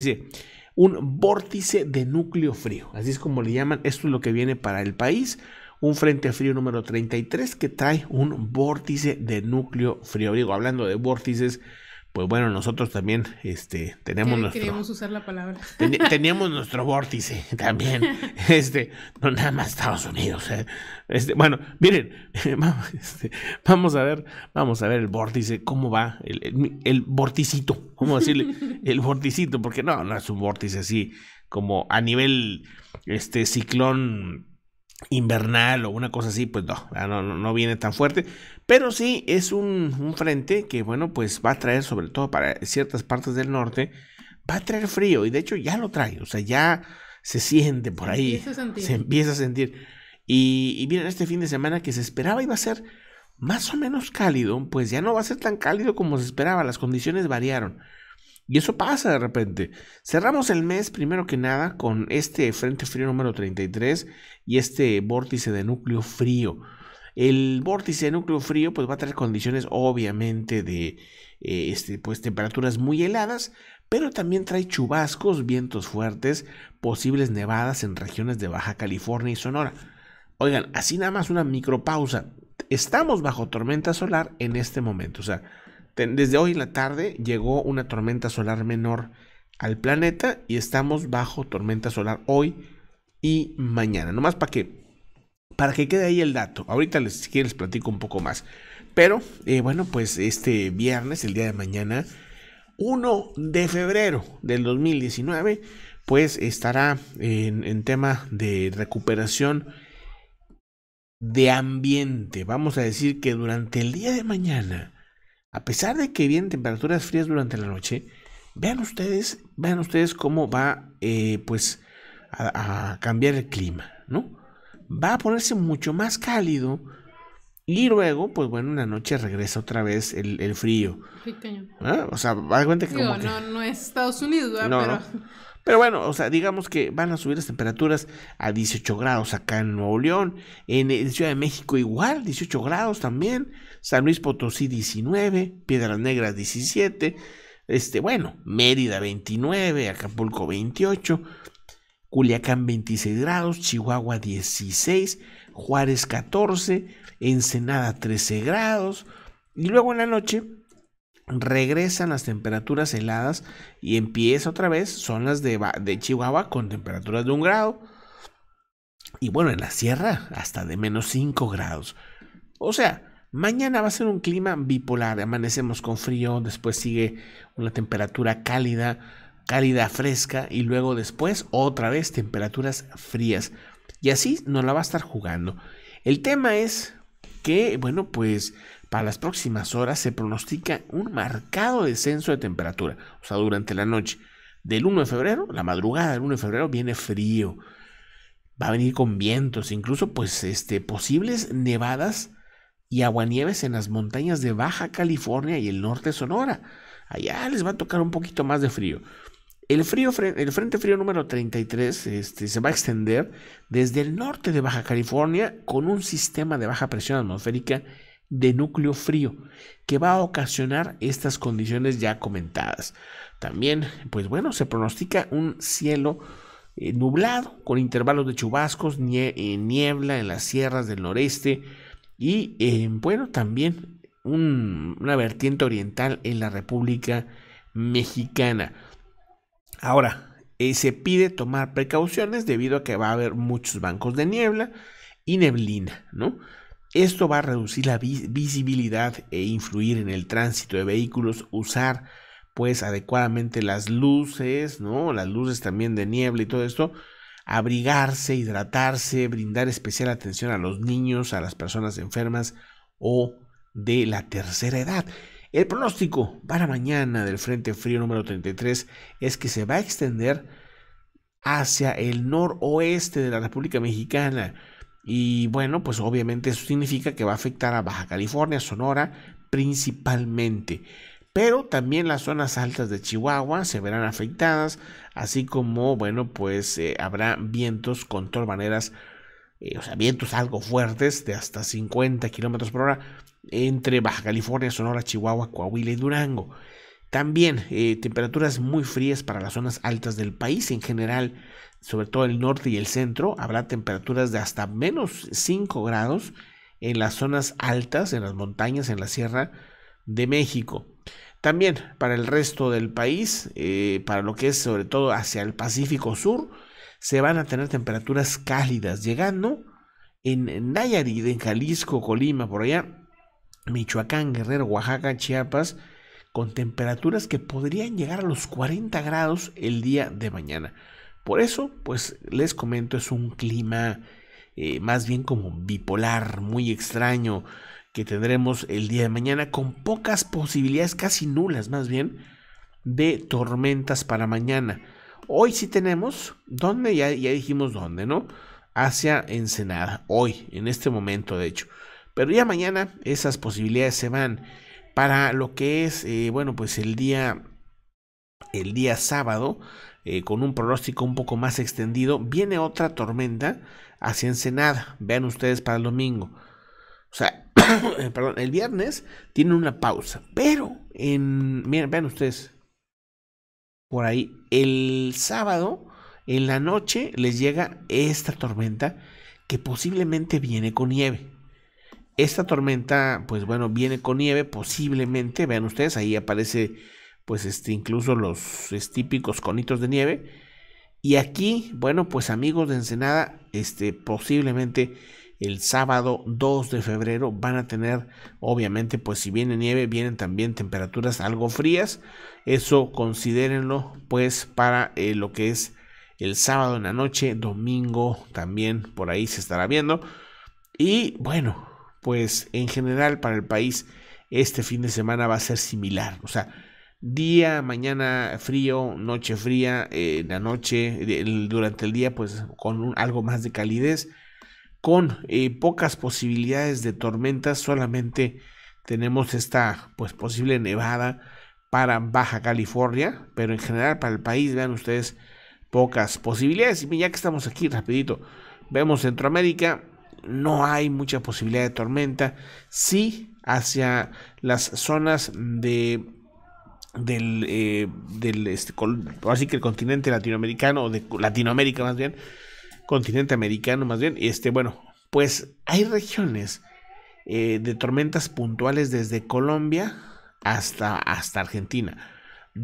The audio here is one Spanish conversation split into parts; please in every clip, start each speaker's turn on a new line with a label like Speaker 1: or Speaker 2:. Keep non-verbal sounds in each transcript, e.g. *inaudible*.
Speaker 1: Dice, un vórtice de núcleo frío. Así es como le llaman. Esto es lo que viene para el país. Un frente frío número 33 que trae un vórtice de núcleo frío. Digo, hablando de vórtices, pues bueno, nosotros también este, tenemos nuestro... *laughs* teníamos nuestro vórtice también. *laughs* Este, no nada más Estados Unidos. Eh. Este, bueno, miren, *laughs* este, vamos, a ver, vamos a ver el vórtice, cómo va, el, el, el cómo decirle, el vorticito, porque no, no es un vórtice así como a nivel este ciclón invernal o una cosa así, pues no, ah, no, no viene tan fuerte, pero sí es un, frente que, bueno, pues va a traer, sobre todo para ciertas partes del norte, va a traer frío. Y de hecho ya lo trae. O sea, ya se siente por ahí. Se empieza a sentir. Y, y miren, este fin de semana que se esperaba iba a ser más o menos cálido, pues ya no va a ser tan cálido como se esperaba. Las condiciones variaron. Y eso pasa de repente. Cerramos el mes, primero que nada, con este Frente Frío número 33 y este vórtice de núcleo frío. El vórtice de núcleo frío pues va a traer condiciones obviamente de eh, este, pues, temperaturas muy heladas, pero también trae chubascos, vientos fuertes, posibles nevadas en regiones de Baja California y Sonora. Oigan, así nada más una micropausa. Estamos bajo tormenta solar en este momento. O sea, desde hoy en la tarde llegó una tormenta solar menor al planeta y estamos bajo tormenta solar hoy y mañana. Nomás para que para que quede ahí el dato. Ahorita les, si les platico un poco más. Pero eh, bueno, pues este viernes, el día de mañana, 1 de febrero del 2019, pues estará en, tema de recuperación de ambiente. Vamos a decir que durante el día de mañana, a pesar de que vienen temperaturas frías durante la noche, vean ustedes, vean ustedes cómo va eh, pues a, a, cambiar el clima, ¿no? va a ponerse mucho más cálido. Y luego, pues bueno, una noche regresa otra vez el, el frío. ¿Ah? O sea, aguante cuenta que, como que... No,
Speaker 2: no es Estados Unidos, ¿verdad?
Speaker 1: Pero... Pero bueno, o sea, digamos que van a subir las temperaturas a 18 grados acá en Nuevo León. En, en Ciudad de México igual, 18 grados también. San Luis Potosí 19, Piedras Negras 17. Este, bueno, Mérida 29, Acapulco 28. Culiacán 26 grados, Chihuahua 16, Juárez 14, Ensenada 13 grados. Y luego en la noche regresan las temperaturas heladas y empieza otra vez, son las de, Chihuahua con temperaturas de un grado. Y bueno, en la sierra hasta de menos 5 grados. O sea, mañana va a ser un clima bipolar. Amanecemos con frío, después sigue una temperatura cálida cálida, fresca y luego después otra vez temperaturas frías. Y así no la va a estar jugando. El tema es que, bueno, pues para las próximas horas se pronostica un marcado descenso de temperatura, o sea, durante la noche. Del 1 de febrero, la madrugada del 1 de febrero viene frío. Va a venir con vientos, incluso pues este posibles nevadas y aguanieves en las montañas de Baja California y el norte de Sonora. Allá les va a tocar un poquito más de frío. El, frío, el Frente Frío número 33 este, se va a extender desde el norte de Baja California con un sistema de baja presión atmosférica de núcleo frío que va a ocasionar estas condiciones ya comentadas. También, pues bueno, se pronostica un cielo eh, nublado con intervalos de chubascos, eh, niebla en las sierras del noreste y eh, bueno, también una vertiente oriental en la República Mexicana. Ahora, eh, se pide tomar precauciones debido a que va a haber muchos bancos de niebla y neblina, ¿no? Esto va a reducir la visibilidad e influir en el tránsito de vehículos, usar pues adecuadamente las luces, ¿no? Las luces también de niebla y todo esto, abrigarse, hidratarse, brindar especial atención a los niños, a las personas enfermas o de la tercera edad. El pronóstico para mañana del Frente Frío número 33 es que se va a extender hacia el noroeste de la República Mexicana. Y bueno, pues obviamente eso significa que va a afectar a Baja California, Sonora principalmente. Pero también las zonas altas de Chihuahua se verán afectadas, así como, bueno, pues eh, habrá vientos con torbaneras eh, o sea, vientos algo fuertes de hasta 50 kilómetros por hora entre Baja California, Sonora, Chihuahua, Coahuila y Durango. También eh, temperaturas muy frías para las zonas altas del país en general, sobre todo el norte y el centro. Habrá temperaturas de hasta menos 5 grados en las zonas altas, en las montañas, en la sierra de México. También para el resto del país, eh, para lo que es sobre todo hacia el Pacífico Sur, se van a tener temperaturas cálidas, llegando en Nayarit, en Jalisco, Colima, por allá, Michoacán, Guerrero, Oaxaca, Chiapas, con temperaturas que podrían llegar a los 40 grados el día de mañana. Por eso, pues les comento, es un clima eh, más bien como bipolar, muy extraño, que tendremos el día de mañana con pocas posibilidades, casi nulas más bien, de tormentas para mañana. Hoy sí tenemos, ¿dónde? Ya, ya dijimos dónde, ¿no? Hacia Ensenada, hoy, en este momento, de hecho. Pero ya mañana esas posibilidades se van para lo que es, eh, bueno, pues el día, el día sábado, eh, con un pronóstico un poco más extendido, viene otra tormenta hacia Ensenada. Vean ustedes para el domingo. O sea, *coughs* perdón, el viernes tiene una pausa, pero en, miren, vean ustedes, por ahí. El sábado, en la noche, les llega esta tormenta que posiblemente viene con nieve. Esta tormenta, pues bueno, viene con nieve, posiblemente, vean ustedes, ahí aparece, pues este, incluso los típicos conitos de nieve. Y aquí, bueno, pues amigos de Ensenada, este, posiblemente el sábado 2 de febrero van a tener, obviamente, pues si viene nieve, vienen también temperaturas algo frías. Eso considérenlo, pues, para eh, lo que es el sábado en la noche, domingo también por ahí se estará viendo. Y bueno, pues en general para el país este fin de semana va a ser similar. O sea, día, mañana frío, noche fría, en eh, la noche, durante el día pues con algo más de calidez con eh, pocas posibilidades de tormentas, solamente tenemos esta pues posible nevada para Baja California, pero en general para el país, vean ustedes, pocas posibilidades. Y ya que estamos aquí, rapidito, vemos Centroamérica, no hay mucha posibilidad de tormenta. Sí, hacia las zonas de del, eh, del este, así que el continente latinoamericano, o de Latinoamérica más bien, continente americano más bien, este, bueno, pues hay regiones eh, de tormentas puntuales desde Colombia hasta, hasta Argentina.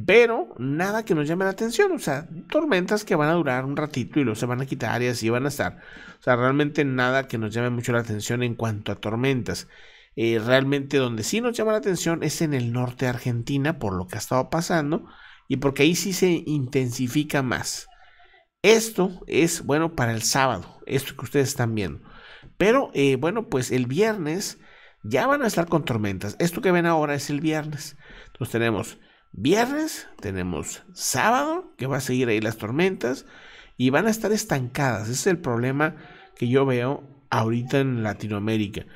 Speaker 1: Pero nada que nos llame la atención, o sea, tormentas que van a durar un ratito y luego se van a quitar y así van a estar. O sea, realmente nada que nos llame mucho la atención en cuanto a tormentas. Eh, realmente donde sí nos llama la atención es en el norte de Argentina por lo que ha estado pasando y porque ahí sí se intensifica más. Esto es, bueno, para el sábado, esto que ustedes están viendo. Pero, eh, bueno, pues el viernes ya van a estar con tormentas. Esto que ven ahora es el viernes. Entonces tenemos viernes, tenemos sábado, que va a seguir ahí las tormentas, y van a estar estancadas. Ese es el problema que yo veo ahorita en Latinoamérica.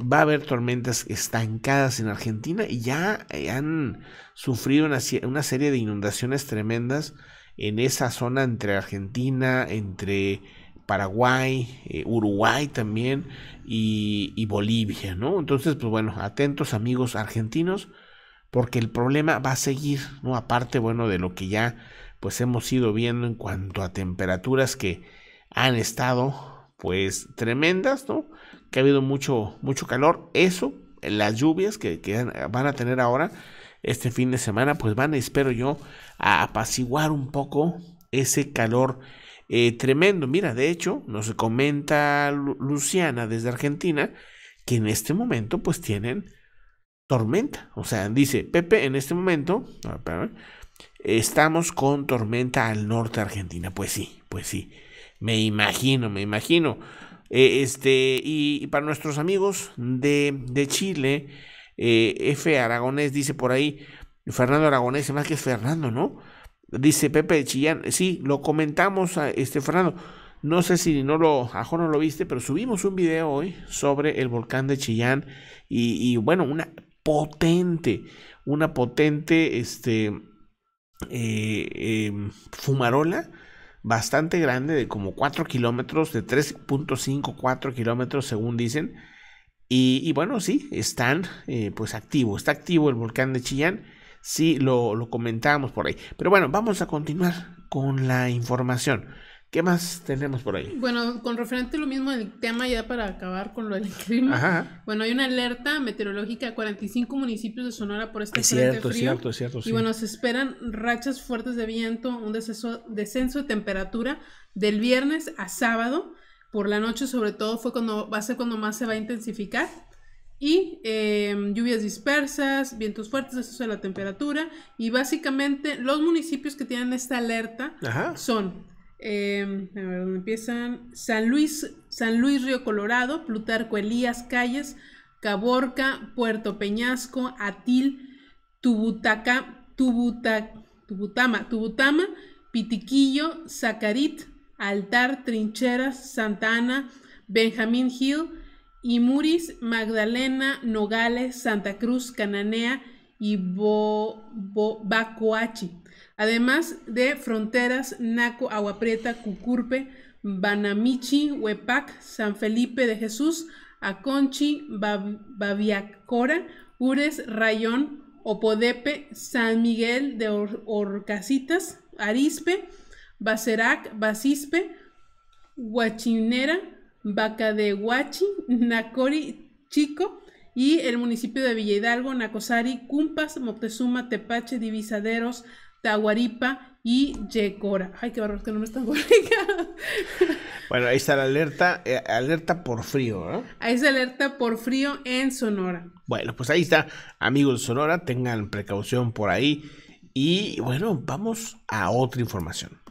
Speaker 1: Va a haber tormentas estancadas en Argentina y ya eh, han sufrido una serie de inundaciones tremendas en esa zona entre Argentina, entre Paraguay, eh, Uruguay también y, Bolivia, ¿no? Entonces, pues bueno, atentos amigos argentinos, porque el problema va a seguir, ¿no? Aparte, bueno, de lo que ya pues hemos ido viendo en cuanto a temperaturas que han estado pues tremendas, ¿no? Que ha habido mucho, mucho calor, eso, las lluvias que, que van a tener ahora, este fin de semana, pues van, espero yo, a apaciguar un poco ese calor eh, tremendo. Mira, de hecho, nos comenta Luciana desde Argentina que en este momento pues tienen tormenta. O sea, dice Pepe, en este momento estamos con tormenta al norte de Argentina. Pues sí, pues sí. Me imagino, me imagino. Eh, este, y, para nuestros amigos de, de Chile, eh, F. Aragonés dice por ahí, Fernando Aragonés, más que es Fernando, ¿no? Dice Pepe de Chillán, sí, lo comentamos, a este Fernando. No sé si no lo, ajo no lo viste, pero subimos un video hoy sobre el volcán de Chillán y, bueno, una potente, una potente, este, eh, em, fumarola bastante grande de como 4 kilómetros, de 3.5, 4 kilómetros según dicen, y, bueno, sí, están eh, pues activo, está activo el volcán de Chillán. Sí, lo, comentábamos por ahí. Pero bueno, vamos a continuar con la información. ¿Qué más tenemos por ahí?
Speaker 2: Bueno, con referente a lo mismo del tema, ya para acabar con lo del clima. Ajá. Bueno, hay una alerta meteorológica a 45 municipios de Sonora por este es cierto, frío. Cierto, cierto, Y bueno, se esperan rachas fuertes de viento, un descenso de temperatura del viernes a sábado por la noche sobre todo fue cuando va a ser cuando más se va a intensificar y em, lluvias dispersas, vientos fuertes, eso es la temperatura y básicamente los municipios que tienen esta alerta son em, a ver dónde empiezan San Luis, San Luis Río Colorado, Plutarco Elías Calles, Caborca, Puerto Peñasco, Atil, Tubutaca, Tubutama, Tubutama, Pitiquillo, Zacarit, Altar, Trincheras, Santa Ana, Benjamín Hill y Muris, Magdalena, Nogales, Santa Cruz, Cananea y Bacoachi. Además de fronteras, Naco, Aguaprieta, Cucurpe, Banamichi, Huepac, San Felipe de Jesús, Aconchi, Baviacora, Ures, Rayón, Opodepe, San Miguel de Orcasitas, Arispe, Bacerac, Bacispe, Huachinera, Bacadehuachi, Nacori Chico y el municipio de Villa Hidalgo, Nacosari, Cumpas, Moctezuma, Tepache, Divisaderos, Tahuaripa y Yecora. Ay, qué barro, que no me están Bueno,
Speaker 1: ahí está la alerta, eh, alerta por frío, ¿no? ¿eh?
Speaker 2: Ahí está alerta por frío en Sonora.
Speaker 1: Bueno, pues ahí está, amigos de Sonora, tengan precaución por ahí. Y bueno, vamos a otra información.